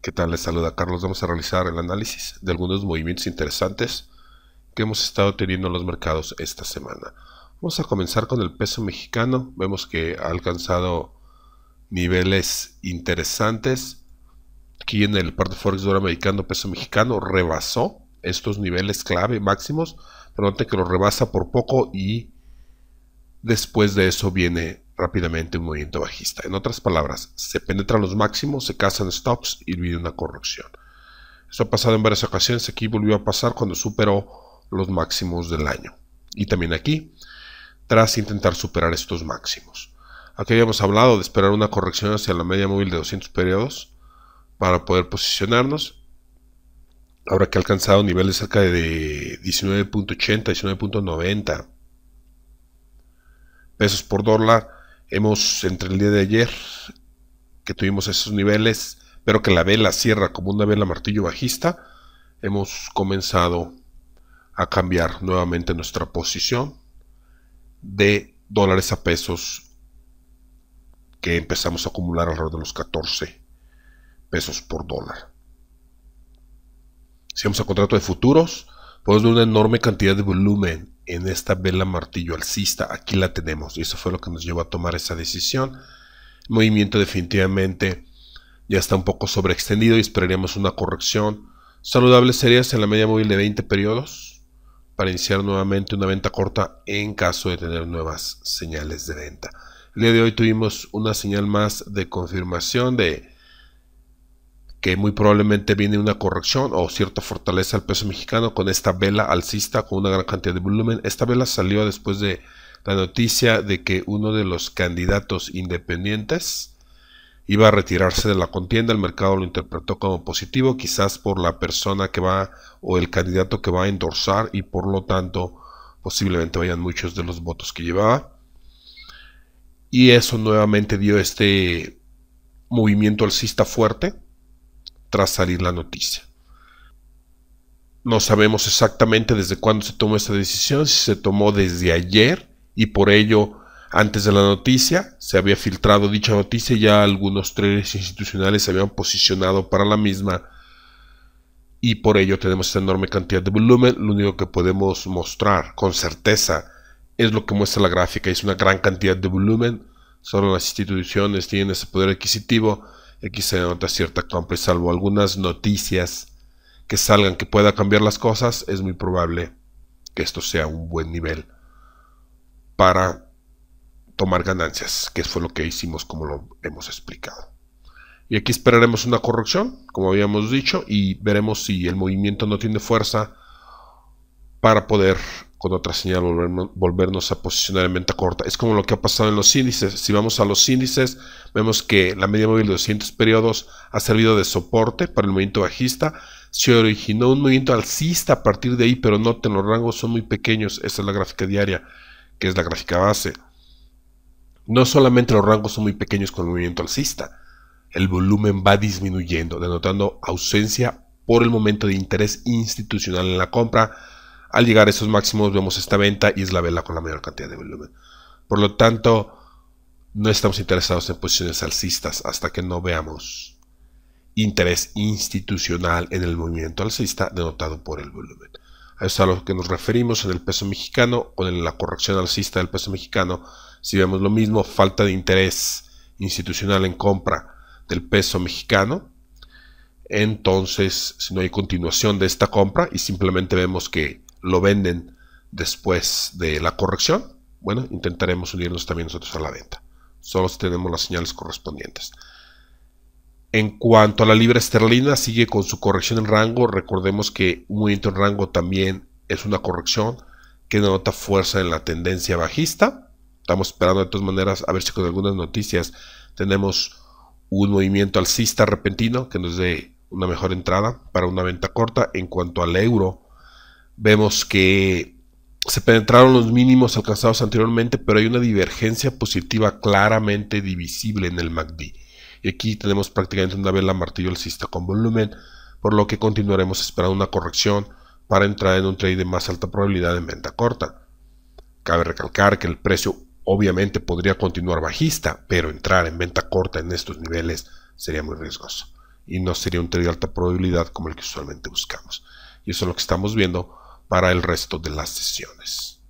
¿Qué tal? Les saluda Carlos. Vamos a realizar el análisis de algunos movimientos interesantes que hemos estado teniendo en los mercados esta semana. Vamos a comenzar con el peso mexicano. Vemos que ha alcanzado niveles interesantes. Aquí en el par de Forex dólar americano, peso mexicano rebasó estos niveles clave máximos que lo rebasa por poco y después de eso viene rápidamente un movimiento bajista. En otras palabras, se penetran los máximos, se cazan stops y viene una corrección. Esto ha pasado en varias ocasiones, aquí volvió a pasar cuando superó los máximos del año. Y también aquí, tras intentar superar estos máximos. Aquí habíamos hablado de esperar una corrección hacia la media móvil de 200 periodos para poder posicionarnos ahora que ha alcanzado niveles cerca de 19.80, 19.90 pesos por dólar, hemos entre el día de ayer que tuvimos esos niveles, pero que la vela cierra como una vela martillo bajista, hemos comenzado a cambiar nuevamente nuestra posición de dólares a pesos que empezamos a acumular alrededor de los 14 pesos por dólar. Si vamos a contrato de futuros, podemos ver una enorme cantidad de volumen en esta vela martillo alcista. Aquí la tenemos. Y eso fue lo que nos llevó a tomar esa decisión. El movimiento definitivamente ya está un poco sobreextendido y esperaríamos una corrección. Saludable sería en la media móvil de 20 periodos para iniciar nuevamente una venta corta en caso de tener nuevas señales de venta. El día de hoy tuvimos una señal más de confirmación de que muy probablemente viene una corrección o cierta fortaleza al peso mexicano con esta vela alcista con una gran cantidad de volumen. Esta vela salió después de la noticia de que uno de los candidatos independientes iba a retirarse de la contienda, el mercado lo interpretó como positivo, quizás por la persona que va o el candidato que va a endorsar y por lo tanto posiblemente vayan muchos de los votos que llevaba. Y eso nuevamente dio este movimiento alcista fuerte salir la noticia. No sabemos exactamente desde cuándo se tomó esta decisión, si se tomó desde ayer y por ello antes de la noticia se había filtrado dicha noticia y ya algunos tres institucionales se habían posicionado para la misma y por ello tenemos esta enorme cantidad de volumen. Lo único que podemos mostrar con certeza es lo que muestra la gráfica, es una gran cantidad de volumen. Solo las instituciones tienen ese poder adquisitivo se nota cierta compra y salvo algunas noticias que salgan que pueda cambiar las cosas, es muy probable que esto sea un buen nivel para tomar ganancias, que fue lo que hicimos como lo hemos explicado. Y aquí esperaremos una corrección, como habíamos dicho, y veremos si el movimiento no tiene fuerza para poder con otra señal volvernos, volvernos a posicionar en venta corta. Es como lo que ha pasado en los índices. Si vamos a los índices, vemos que la media móvil de 200 periodos ha servido de soporte para el movimiento bajista. Se originó un movimiento alcista a partir de ahí, pero noten, los rangos son muy pequeños. Esta es la gráfica diaria, que es la gráfica base. No solamente los rangos son muy pequeños con el movimiento alcista, el volumen va disminuyendo, denotando ausencia por el momento de interés institucional en la compra al llegar a esos máximos vemos esta venta y es la vela con la mayor cantidad de volumen. Por lo tanto, no estamos interesados en posiciones alcistas hasta que no veamos interés institucional en el movimiento alcista denotado por el volumen. Eso es a lo que nos referimos en el peso mexicano o en la corrección alcista del peso mexicano. Si vemos lo mismo, falta de interés institucional en compra del peso mexicano, entonces si no hay continuación de esta compra y simplemente vemos que lo venden después de la corrección, bueno, intentaremos unirnos también nosotros a la venta. Solo si tenemos las señales correspondientes. En cuanto a la libra esterlina, sigue con su corrección en rango. Recordemos que un movimiento en rango también es una corrección que denota fuerza en la tendencia bajista. Estamos esperando de todas maneras a ver si con algunas noticias tenemos un movimiento alcista repentino que nos dé una mejor entrada para una venta corta. En cuanto al euro, Vemos que se penetraron los mínimos alcanzados anteriormente, pero hay una divergencia positiva claramente divisible en el MACD. Y aquí tenemos prácticamente una vela martillo alcista con volumen, por lo que continuaremos esperando una corrección para entrar en un trade de más alta probabilidad en venta corta. Cabe recalcar que el precio obviamente podría continuar bajista, pero entrar en venta corta en estos niveles sería muy riesgoso y no sería un trade de alta probabilidad como el que usualmente buscamos. Y eso es lo que estamos viendo para el resto de las sesiones.